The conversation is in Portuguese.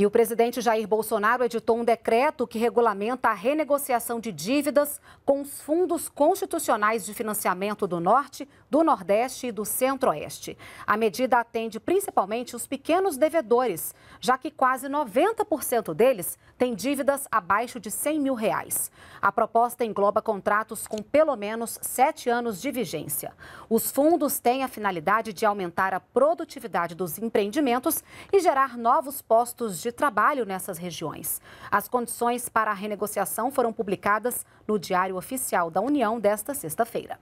E o presidente Jair Bolsonaro editou um decreto que regulamenta a renegociação de dívidas com os fundos constitucionais de financiamento do Norte, do Nordeste e do Centro-Oeste. A medida atende principalmente os pequenos devedores, já que quase 90% deles têm dívidas abaixo de 100 mil reais. A proposta engloba contratos com pelo menos sete anos de vigência. Os fundos têm a finalidade de aumentar a produtividade dos empreendimentos e gerar novos postos de de trabalho nessas regiões. As condições para a renegociação foram publicadas no Diário Oficial da União desta sexta-feira.